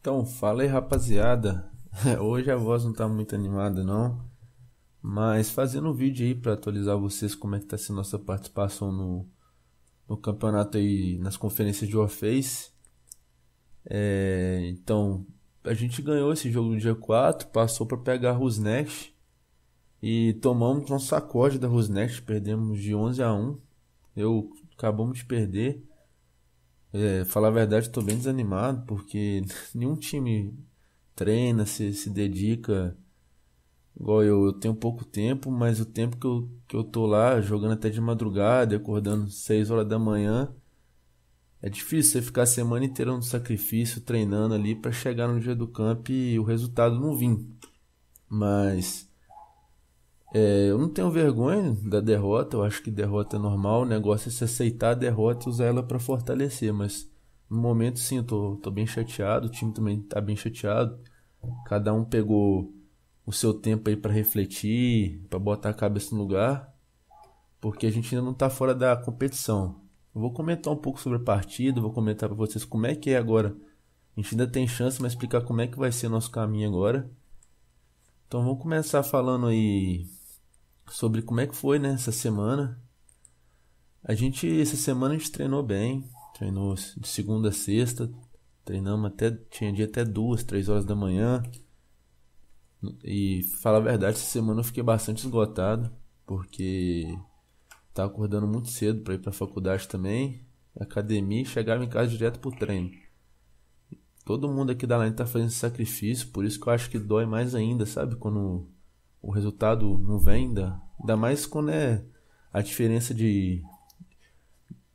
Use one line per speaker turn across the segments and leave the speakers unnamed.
Então, fala aí rapaziada. Hoje a voz não tá muito animada não, mas fazendo um vídeo aí para atualizar vocês como é que tá sendo nossa participação no, no campeonato aí, nas conferências de Warface. É, então, a gente ganhou esse jogo no dia 4, passou para pegar a Rusnext e tomamos um sacode da Rusnext, perdemos de 11 a 1. Eu acabamos de perder. É, falar a verdade, estou bem desanimado porque nenhum time treina, se, se dedica. Igual eu, eu tenho pouco tempo, mas o tempo que eu, que eu tô lá jogando até de madrugada, acordando 6 horas da manhã, é difícil você ficar a semana inteira no sacrifício, treinando ali para chegar no dia do campo e o resultado não vir. Mas é, eu não tenho vergonha da derrota, eu acho que derrota é normal, o negócio é se aceitar a derrota e usar ela para fortalecer, mas no momento sim, eu tô, tô bem chateado, o time também tá bem chateado. Cada um pegou o seu tempo aí para refletir, para botar a cabeça no lugar, porque a gente ainda não tá fora da competição. Eu vou comentar um pouco sobre a partida, vou comentar para vocês como é que é agora. A gente ainda tem chance, mas explicar como é que vai ser nosso caminho agora. Então vamos começar falando aí sobre como é que foi né, essa semana. A gente, essa semana a gente treinou bem, treinou de segunda a sexta, treinamos até, tinha dia até duas, três horas da manhã. E falar a verdade, essa semana eu fiquei bastante esgotado, porque estava acordando muito cedo para ir para a faculdade também, academia e chegava em casa direto pro treino. Todo mundo aqui da Line tá fazendo sacrifício, por isso que eu acho que dói mais ainda, sabe? Quando o resultado não vem, ainda, ainda mais quando é a diferença de,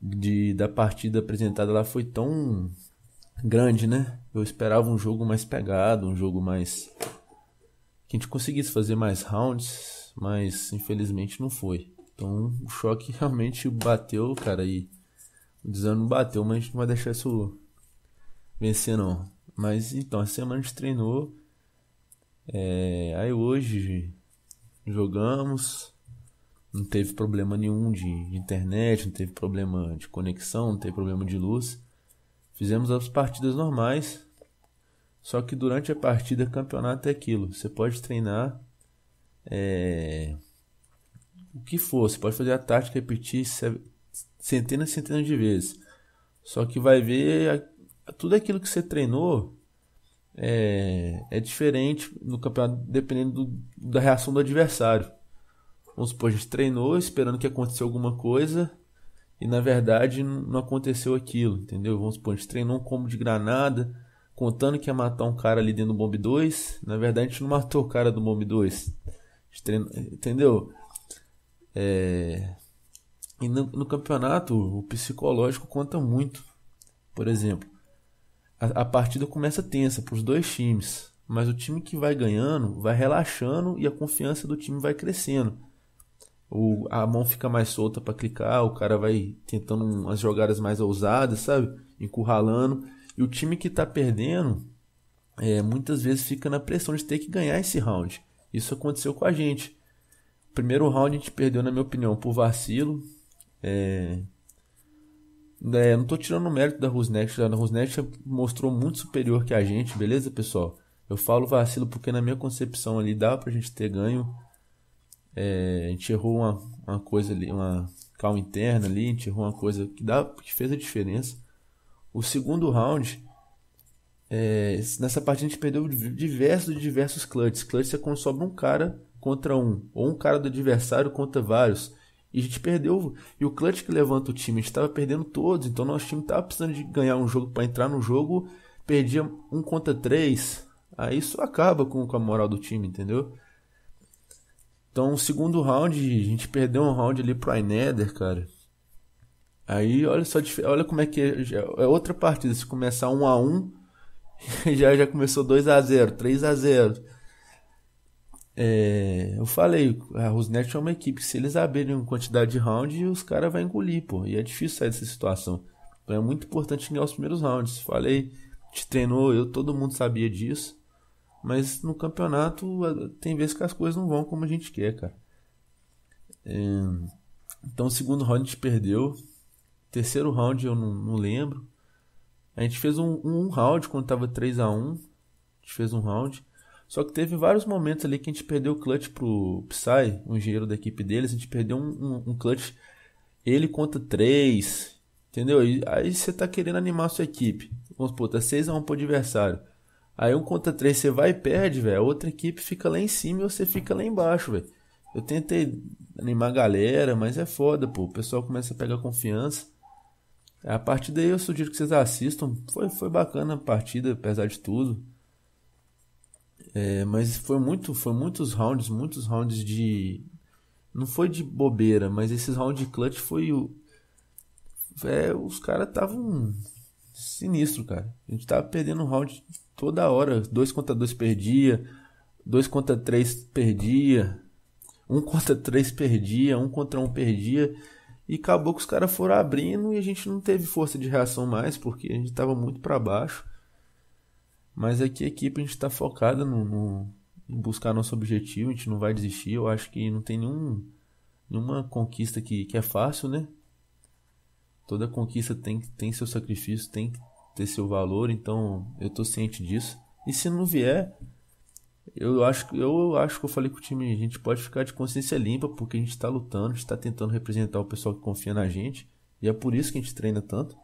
de da partida apresentada lá foi tão grande, né? Eu esperava um jogo mais pegado, um jogo mais que a gente conseguisse fazer mais rounds, mas infelizmente não foi. Então o choque realmente bateu, cara, e o desânimo bateu, mas a gente não vai deixar isso vencer não. Mas então, a semana a gente treinou, é, aí hoje jogamos, não teve problema nenhum de internet, não teve problema de conexão, não teve problema de luz. Fizemos as partidas normais, só que durante a partida, campeonato é aquilo. Você pode treinar é, o que for, você pode fazer a tática repetir centenas e centenas de vezes. Só que vai ver a, tudo aquilo que você treinou é, é diferente no campeonato dependendo do, da reação do adversário. Vamos supor, a gente treinou esperando que aconteceu alguma coisa e na verdade não aconteceu aquilo, entendeu? Vamos supor, a gente treinou um combo de granada contando que ia matar um cara ali dentro do Bomb 2, na verdade a gente não matou o cara do Bomb 2. Treinou, entendeu? É... E no, no campeonato o psicológico conta muito. Por exemplo, a, partida começa tensa para os dois times, mas o time que vai ganhando vai relaxando e a confiança do time vai crescendo. O, a mão fica mais solta para clicar, o cara vai tentando umas jogadas mais ousadas, sabe? Encurralando. E o time que está perdendo é, muitas vezes fica na pressão de ter que ganhar esse round. Isso aconteceu com a gente. O primeiro round a gente perdeu, na minha opinião, por vacilo. É, é, não tô tirando o mérito da Rusnet, né? a Rusnet mostrou muito superior que a gente, beleza, pessoal? Eu falo vacilo porque na minha concepção ali dá pra gente ter ganho. É, a gente errou uma, uma coisa ali, uma calma interna ali, a gente errou uma coisa que, dá, que fez a diferença. O segundo round, é, nessa partida a gente perdeu diversos diversos clutches. Clutch é quando sobra um cara contra um, ou um cara do adversário contra vários. E a gente perdeu. E o clutch que levanta o time, a gente estava perdendo todos. Então nosso time estava precisando de ganhar um jogo para entrar no jogo. Perdia um contra três. Aí isso acaba com, com a moral do time, entendeu? Então, o segundo round, a gente perdeu um round ali pro Aineder, cara. Aí, olha só, olha como é que é, é outra partida. Se começar 1 um a 1 um, já já começou 2 a 0 3 a 0 é, eu falei, a Rosnet é uma equipe que se eles abrirem uma quantidade de round, os caras vão engolir, pô. E é difícil sair dessa situação. Então é muito importante ganhar os primeiros rounds. Falei, te treinou, eu, todo mundo sabia disso. Mas no campeonato tem vezes que as coisas não vão como a gente quer, cara. É, então o segundo round a gente perdeu. Terceiro round eu não, não lembro. A gente fez um, um round quando tava 3 a 1 A gente fez um round. Só que teve vários momentos ali que a gente perdeu o clutch pro Psy, o engenheiro da equipe deles, a gente perdeu um, um, um clutch ele conta 3, entendeu? E aí você tá querendo animar a sua equipe. Vamos supor, tá 6 a 1 pro adversário. Aí um contra 3 você vai e perde, velho. A outra equipe fica lá em cima e você fica lá embaixo, velho. Eu tentei animar a galera, mas é foda, pô. O pessoal começa a pegar confiança. A partir daí eu sugiro que vocês assistam. Foi, foi bacana a partida, apesar de tudo. É, mas foi muito, foi muitos rounds, muitos rounds de. Não foi de bobeira, mas esses rounds de clutch foi o. É, os caras estavam sinistro, cara. A gente tava perdendo um round toda hora. 2 contra 2 perdia, 2 contra 3 perdia, 1 um contra 3 perdia, 1 um contra 1 um perdia. E acabou que os caras foram abrindo e a gente não teve força de reação mais, porque a gente tava muito para baixo. Mas aqui a equipe a gente está focada no, no, em buscar nosso objetivo, a gente não vai desistir. Eu acho que não tem nenhum, nenhuma conquista que, que é fácil, né? Toda conquista tem, tem seu sacrifício, tem que ter seu valor, então eu tô ciente disso. E se não vier, eu acho, eu acho que eu falei com o time, a gente pode ficar de consciência limpa, porque a gente está lutando, a gente está tentando representar o pessoal que confia na gente, e é por isso que a gente treina tanto.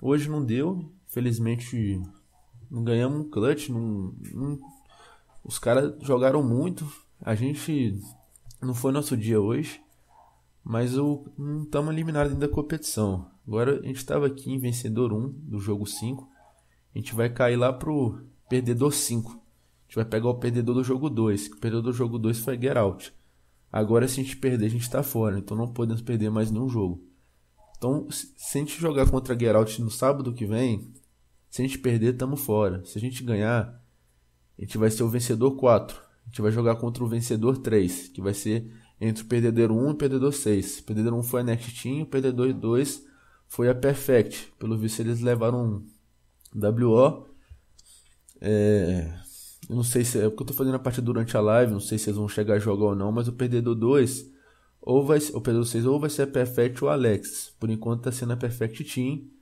Hoje não deu, felizmente não ganhamos um clutch. Não, não... Os caras jogaram muito. A gente. Não foi nosso dia hoje. Mas o, não estamos eliminados ainda da competição. Agora a gente estava aqui em vencedor 1 do jogo 5. A gente vai cair lá pro perdedor 5. A gente vai pegar o perdedor do jogo 2. O perdedor do jogo 2 foi Get Out. Agora, se a gente perder, a gente está fora. Então não podemos perder mais nenhum jogo. Então, se a gente jogar contra Geralt no sábado que vem, se a gente perder, estamos fora. Se a gente ganhar, a gente vai ser o vencedor 4. A gente vai jogar contra o vencedor 3, que vai ser entre o perdedor 1 e o perdedor 6. O perdedor 1 foi a Next Team, o perdedor 2 foi a Perfect. Pelo visto, eles levaram um WO. É... Eu não sei se é porque eu tô fazendo a parte durante a live, não sei se eles vão chegar a jogar ou não, mas o perdedor 2 ou vai, o perdedor 6 ou vai ser a Perfect ou a Alex. Por enquanto tá sendo a Perfect Team.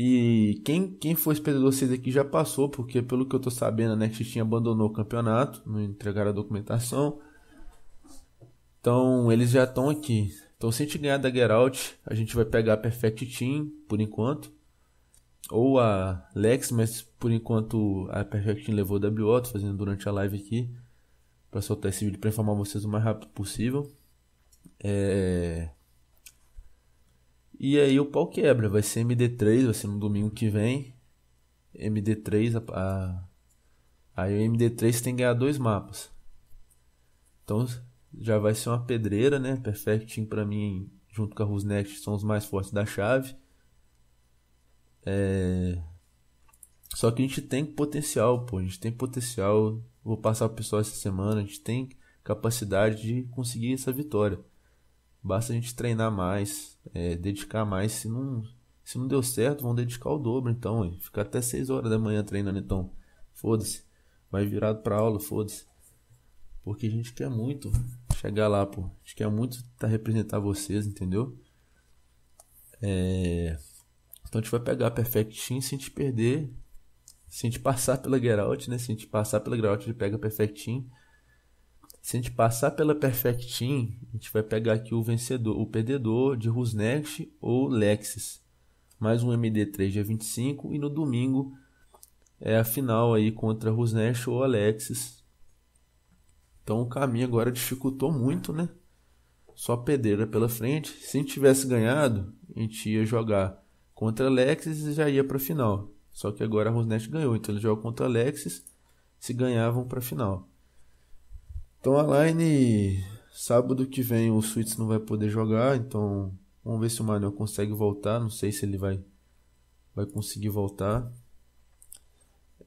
E quem, quem foi expedidor 6 aqui já passou, porque pelo que eu tô sabendo, a Next tinha abandonou o campeonato, não entregaram a documentação. Então eles já estão aqui. Então se a gente ganhar da Geralt, a gente vai pegar a Perfect Team por enquanto. Ou a Lex, mas por enquanto a Perfect Team levou a WO, tô fazendo durante a live aqui. para soltar esse vídeo para informar vocês o mais rápido possível. É... E aí o pau quebra, vai ser MD3, vai ser no domingo que vem. MD3, a, a, aí o MD3 tem que ganhar dois mapas. Então já vai ser uma pedreira, né? perfecting pra mim, junto com a Rusnext, são os mais fortes da chave. É... Só que a gente tem potencial, pô. A gente tem potencial. Vou passar pro pessoal essa semana. A gente tem capacidade de conseguir essa vitória. Basta a gente treinar mais, é, dedicar mais. Se não, se não deu certo, vão dedicar o dobro. Então, hein? ficar até 6 horas da manhã treinando. Então, foda-se. Vai virado pra aula, foda-se. Porque a gente quer muito chegar lá, pô. A gente quer muito tá, representar vocês, entendeu? É... Então a gente vai pegar a Perfect Team se a gente perder. Se a gente passar pela Get Out, né? Se a gente passar pela Get Out, a gente pega a Perfect Team. Se a gente passar pela Perfect Team, a gente vai pegar aqui o vencedor, o perdedor de Rusnext ou Lexis. Mais um MD3 dia 25 e no domingo é a final aí contra Rusnext ou Alexis. Então o caminho agora dificultou muito, né? Só pedreira pela frente. Se a gente tivesse ganhado, a gente ia jogar contra Alexis e já ia para a final. Só que agora a Rusnet ganhou, então eles jogam contra Alexis, se ganhavam para a final. Então a line sábado que vem o suits não vai poder jogar, então vamos ver se o Manuel consegue voltar, não sei se ele vai vai conseguir voltar.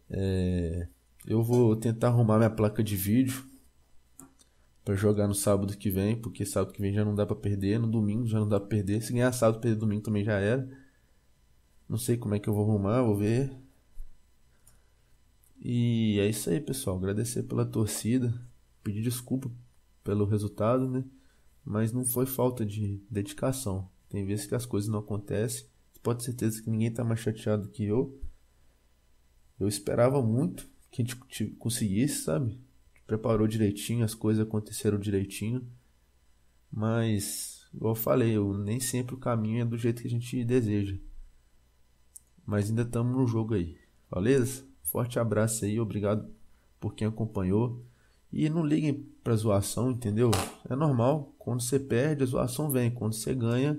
É, eu vou tentar arrumar minha placa de vídeo para jogar no sábado que vem, porque sábado que vem já não dá para perder, no domingo já não dá para perder, se ganhar sábado perder domingo também já era. Não sei como é que eu vou arrumar, vou ver. E é isso aí, pessoal. Agradecer pela torcida pedir desculpa pelo resultado, né? Mas não foi falta de dedicação. Tem vezes que as coisas não acontecem. Você pode ter certeza que ninguém está mais chateado que eu. Eu esperava muito que a gente conseguisse, sabe? Preparou direitinho, as coisas aconteceram direitinho. Mas, igual eu falei, eu, nem sempre o caminho é do jeito que a gente deseja. Mas ainda estamos no jogo aí. Beleza? Forte abraço aí, obrigado por quem acompanhou. E não liguem pra zoação, entendeu? É normal. Quando você perde, a zoação vem. Quando você ganha,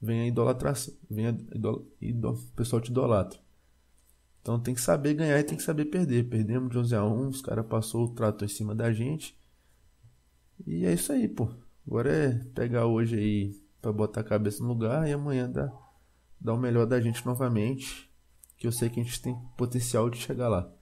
vem a idolatração. Vem a idol... Idol... O pessoal te idolatra. Então tem que saber ganhar e tem que saber perder. Perdemos de 11 a 1, os caras passou o trato em cima da gente. E é isso aí, pô. Agora é pegar hoje aí para botar a cabeça no lugar e amanhã dar, dar o melhor da gente novamente. Que eu sei que a gente tem potencial de chegar lá.